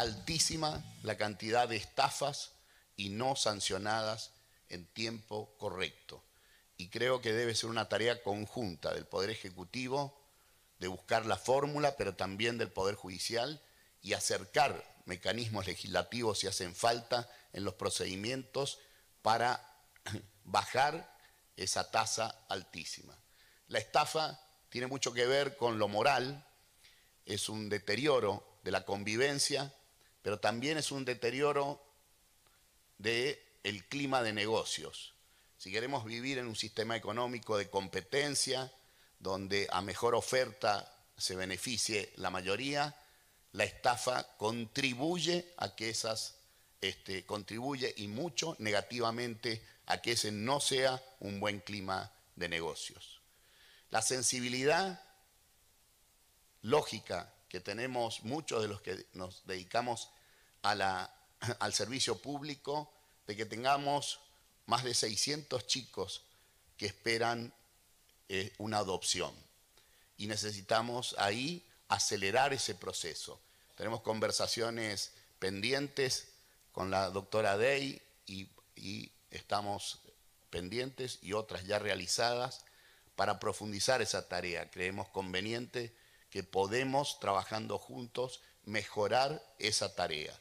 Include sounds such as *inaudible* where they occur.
altísima la cantidad de estafas y no sancionadas en tiempo correcto. Y creo que debe ser una tarea conjunta del Poder Ejecutivo, de buscar la fórmula, pero también del Poder Judicial y acercar mecanismos legislativos si hacen falta en los procedimientos para *clears throat* bajar esa tasa altísima. La estafa tiene mucho que ver con lo moral, es un deterioro de la convivencia pero también es un deterioro del clima de negocios. Si queremos vivir en un sistema económico de competencia, donde a mejor oferta se beneficie la mayoría, la estafa contribuye a que esas, este, contribuye y mucho negativamente a que ese no sea un buen clima de negocios. La sensibilidad lógica que tenemos muchos de los que nos dedicamos *clears throat* al servicio público, de que tengamos más de 600 chicos que esperan eh, una adopción. Y necesitamos ahí acelerar ese proceso. Tenemos conversaciones pendientes con la doctora Day y estamos pendientes y otras ya realizadas para profundizar esa tarea. Creemos conveniente que podemos, trabajando juntos, mejorar esa tarea.